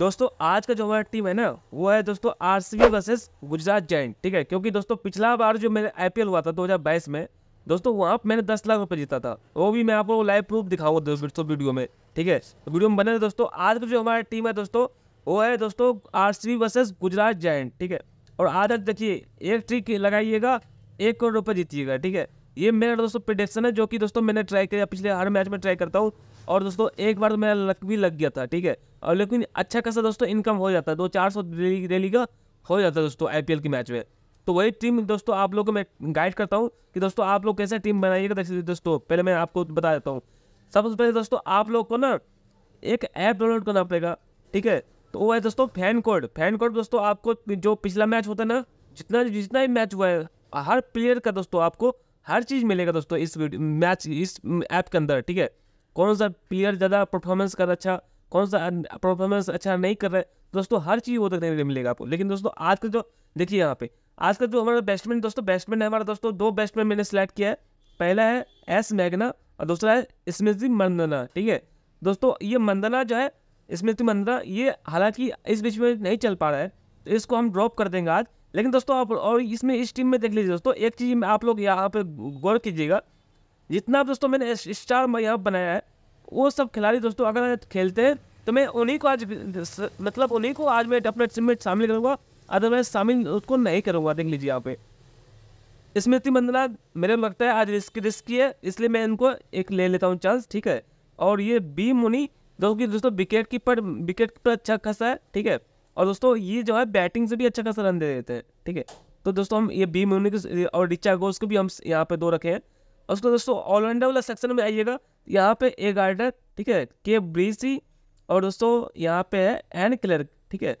दोस्तों आज का जो हमारा टीम है ना वो है दोस्तों आर सी वर्सेस गुजरात जैन ठीक है क्योंकि दोस्तों पिछला बार जो मेरे आई हुआ था 2022 में दोस्तों वहाँ पर मैंने दस लाख रुपये जीता था वो भी मैं आपको लाइव प्रूफ दिखाऊंगा दोस्तों वीडियो में ठीक है तो वीडियो में बने दोस्तों आज का जो हमारा टीम है दोस्तों वो है दोस्तों आर सी वर्सेज गुजरात जैन ठीक है और आज देखिए एक ट्रिक लगाइएगा एक करोड़ रुपये जीतिएगा ठीक है ये मेरा दोस्तों प्रिडिक्शन है जो कि दोस्तों मैंने ट्राई किया पिछले हर मैच में ट्राई करता हूँ और दोस्तों एक बार तो मेरा लक भी लग गया था ठीक है और लेकिन अच्छा खासा दोस्तों इनकम हो जाता है दो चार सौ रैली का हो जाता है दोस्तों आई के मैच में तो वही टीम दोस्तों आप लोग को मैं गाइड करता हूँ कि दोस्तों आप लोग कैसे टीम बनाइएगा दोस्तों पहले मैं आपको बता देता हूँ सबसे पहले दोस्तों आप लोग को ना एक ऐप डाउनलोड करना पड़ेगा ठीक है तो वो है दोस्तों फैन कोड फैन कोड दोस्तों आपको जो पिछला मैच होता है ना जितना जितना भी मैच हुआ है हर प्लेयर का दोस्तों आपको हर चीज़ मिलेगा दोस्तों इस मैच इस ऐप के अंदर ठीक है कौन सा प्लेयर ज़्यादा परफॉर्मेंस कर अच्छा कौन सा परफॉर्मेंस अच्छा नहीं कर रहा है दोस्तों हर चीज़ वो देखने के लिए मिलेगा आपको लेकिन दोस्तों आज का जो देखिए यहाँ पे आज का जो हमारा बेस्टमैन दोस्तों बेस्टमैन है हमारा दोस्तों दो बेस्टमैन मैंने सेलेक्ट किया है पहला है एस मैगना और दूसरा है स्मृति मंदना ठीक है दोस्तों ये मंदना जो है स्मृति मंदना ये हालांकि इस बीच में नहीं चल पा रहा है तो इसको हम ड्रॉप कर देंगे आज लेकिन दोस्तों आप और इसमें इस टीम में देख लीजिए दोस्तों एक चीज़ आप लोग यहाँ पर गौर कीजिएगा जितना दोस्तों मैंने स्टार यहाँ बनाया है वो सब खिलाड़ी दोस्तों अगर खेलते हैं तो मैं उन्हीं को आज मतलब उन्हीं को आज मैं अपने टीम में शामिल करूँगा अदरवाइज शामिल उसको नहीं करूँगा देख लीजिए यहाँ पे स्मृति मंदना मेरे को लगता है आज रिस्क रिस्की है इसलिए मैं इनको एक ले लेता हूँ चांस ठीक है और ये बी मुनी जो कि दोस्तों विकेट कीपर विकेट पर अच्छा खासा है ठीक है और दोस्तों ये जो है बैटिंग से भी अच्छा खासा रन दे देते हैं ठीक है तो दोस्तों हम ये बी मुनी और रिचा घोष को भी हम यहाँ पे दो रखे हैं और उसको दोस्तों ऑलराउंडर वाला सेक्शन में आइएगा यहाँ पे ए है ठीक है के ब्रीसी और दोस्तों यहाँ पे है एन क्लर्क ठीक है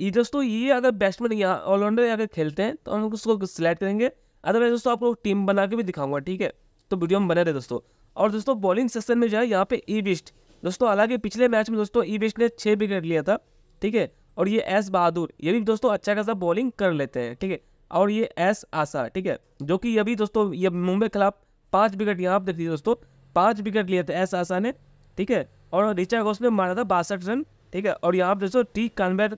ये दोस्तों ये अगर बैट्समैन यहाँ ऑलराउंडर यहाँ खेलते हैं तो हम उसको सिलेक्ट करेंगे अदरवाइज दोस्तों आपको टीम बना के भी दिखाऊंगा ठीक है तो वीडियो में बने रहे दोस्तों और दोस्तों बॉलिंग सेक्शन में जो है यहाँ पे ई बिस्ट दोस्तों हालांकि पिछले मैच में दोस्तों ई बिस्ट ने छः विकेट लिया था ठीक है और ये एस बहादुर ये भी दोस्तों अच्छा खासा बॉलिंग कर लेते हैं ठीक है और ये एस आशा ठीक है जो कि ये दोस्तों ये मुंबई खिलाफ पाँच विकेट यहाँ पर थी दोस्तों पाँच विकेट लिए थे एस आशा ने ठीक है और रिचा घोष ने मारा था बासठ रन ठीक है और यहाँ पर दोस्तों टी कानबैर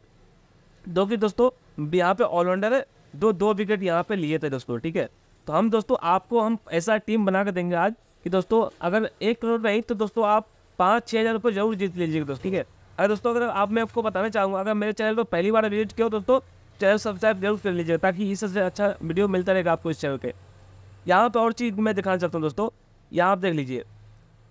दो की दोस्तों यहाँ पे ऑलराउंडर है दो दो विकेट यहाँ पे लिए थे दोस्तों ठीक है तो हम दोस्तों आपको हम ऐसा टीम बना कर देंगे आज कि दोस्तों अगर एक करोड़ नहीं तो दोस्तों आप पाँच छः हज़ार रुपये जरूर जीत लीजिएगा दोस्तों ठीक है अगर दोस्तों अगर आप मैं आपको बताना चाहूँगा अगर मेरे चैनल पर पहली बार विजिट किया हो दोस्तों चैनल सब्सक्राइब जरूर कर लीजिएगा ताकि इससे अच्छा वीडियो मिलता रहेगा आपको इस चैनल पर यहाँ पर और चीज़ मैं दिखाना चाहता हूँ दोस्तों यहाँ आप देख लीजिए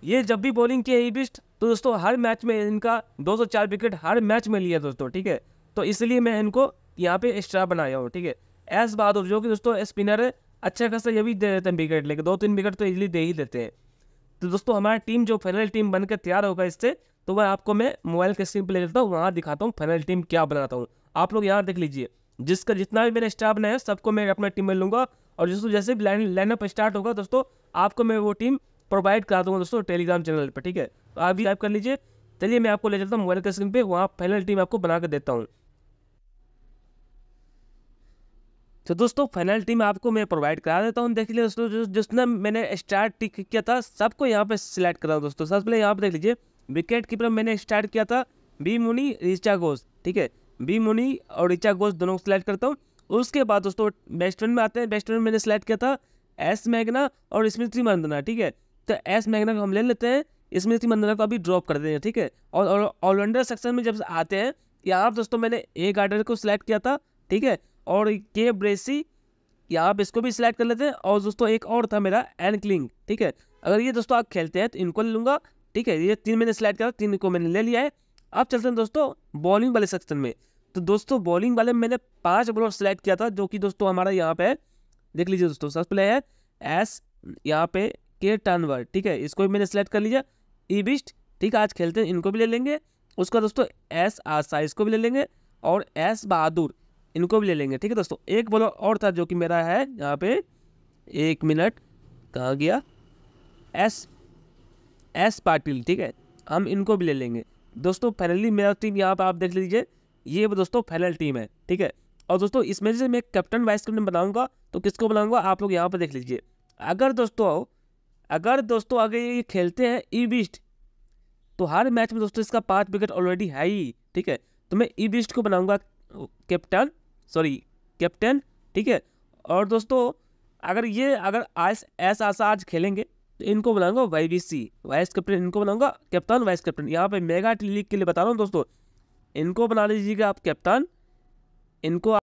ये जब भी बॉलिंग किए ईबिस्ट तो दोस्तों हर मैच में इनका 204 विकेट हर मैच में लिया दोस्तों ठीक है तो इसलिए मैं इनको यहाँ पे एक्स्ट्रा बनाया हूँ ठीक है एस बहादुर जो कि दोस्तों स्पिनर है अच्छा खासा ये भी दे देते हैं विकेट लेकर दो तीन विकेट तो इजीली दे ही देते हैं तो दोस्तों हमारी टीम जो फाइनल टीम बनकर तैयार होगा इससे तो वह आपको मैं मोबाइल के स्क्रीन पर ले लेता हूँ वहाँ दिखाता हूँ फाइनल टीम क्या बनाता हूँ आप लोग यहाँ देख लीजिए जिसका जितना भी मेरा स्टाफ बनाया सबको मैं अपना टीम में लूँगा और जिसको जैसे भी लाइन लाइनअप स्टार्ट होगा दोस्तों आपको मैं वो टीम प्रोवाइड करा दूँगा दोस्तों टेलीग्राम चैनल पर ठीक है तो आप भी टाइप कर लीजिए चलिए मैं आपको ले जाता हूँ मोबाइल के स्क्रीन पर वहाँ फाइनल टीम आपको बना कर देता हूँ तो दोस्तों फाइनल टीम आपको मैं प्रोवाइड करा देता हूँ देख लीजिए दोस्तों जिसने मैंने स्टार्ट टिक किया था सबको यहाँ पे सिलेक्ट करा दोस्तों सबसे पहले यहाँ पे देख लीजिए विकेट कीपर मैंने स्टार्ट किया था बी मुनी रिचा घोष ठीक है बी मुनी और ऋचा घोष दोनों को सिलेक्ट करता हूँ उसके बाद दोस्तों बेस्ट फ्रेंड में आते हैं बेस्ट फ्रेंड मैंने सेलेक्ट किया था एस मैगना और स्मृति मंदना ठीक है तो एस मैगना को हम ले लेते हैं स्मृति मंदना को अभी ड्रॉप कर देते हैं ठीक है और ऑलराउंडर सेक्शन में जब आते हैं यहाँ पर दोस्तों मैंने ए आर्डर को सिलेक्ट किया था ठीक है और के ब्रेसी यहाँ आप इसको भी सिलेक्ट कर लेते हैं और दोस्तों एक और था मेरा एन क्लिंग ठीक है अगर ये दोस्तों आप खेलते हैं तो इनको ले लूँगा ठीक है ये तीन मैंने सिलेक्ट किया तीन को मैंने ले लिया है अब चलते हैं दोस्तों बॉलिंग वाले सेक्शन में तो दोस्तों बॉलिंग वाले मैंने पांच बॉलर सेलेक्ट किया था जो कि दोस्तों हमारा यहाँ पे देख लीजिए दोस्तों सबसे पहले है एस यहाँ पे के टर्नवर ठीक है इसको भी मैंने सेलेक्ट कर लिया ईबिस्ट ठीक है आज खेलते हैं इनको भी ले लेंगे उसका दोस्तों एस आशा इसको भी ले लेंगे और एस बहादुर इनको भी ले लेंगे ठीक है दोस्तों एक बॉलर और था जो कि मेरा है यहाँ पे एक मिनट कहाँ गया एस एस पाटिल ठीक है हम इनको भी ले लेंगे दोस्तों फाइनली मेरा टीम यहाँ पर आप देख लीजिए ये दोस्तों फाइनल टीम है ठीक है और दोस्तों इसमें से मैं कैप्टन वाइस कैप्टन बनाऊंगा तो किसको बनाऊंगा आप लोग यहाँ पर देख लीजिए अगर दोस्तों अगर दोस्तों अगर ये खेलते हैं ई e बिस्ट तो हर मैच में दोस्तों इसका पाँच विकेट ऑलरेडी है ही ठीक है तो मैं ई e बिस्ट को बनाऊंगा कैप्टन सॉरी कैप्टन ठीक है और दोस्तों अगर ये अगर एस एस आशा आज खेलेंगे तो इनको बनाऊंगा Y B C vice captain इनको बनाऊंगा कैप्टन वाइस कैप्टन यहाँ पे मेगा लीग के लिए बता रहा हूँ दोस्तों इनको बना लीजिएगा आप कैप्टन इनको